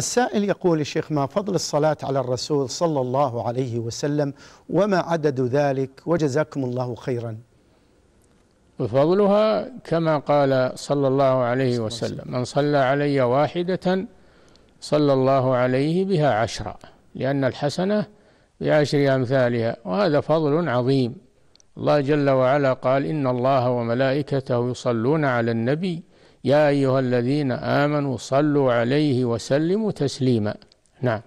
السائل يقول الشيخ ما فضل الصلاة على الرسول صلى الله عليه وسلم وما عدد ذلك وجزاكم الله خيرا فضلها كما قال صلى الله عليه وسلم من صلى علي واحدة صلى الله عليه بها عشرا لأن الحسنة بعشر أمثالها وهذا فضل عظيم الله جل وعلا قال إن الله وملائكته يصلون على النبي يا أيها الذين آمنوا صلوا عليه وسلموا تسليما نعم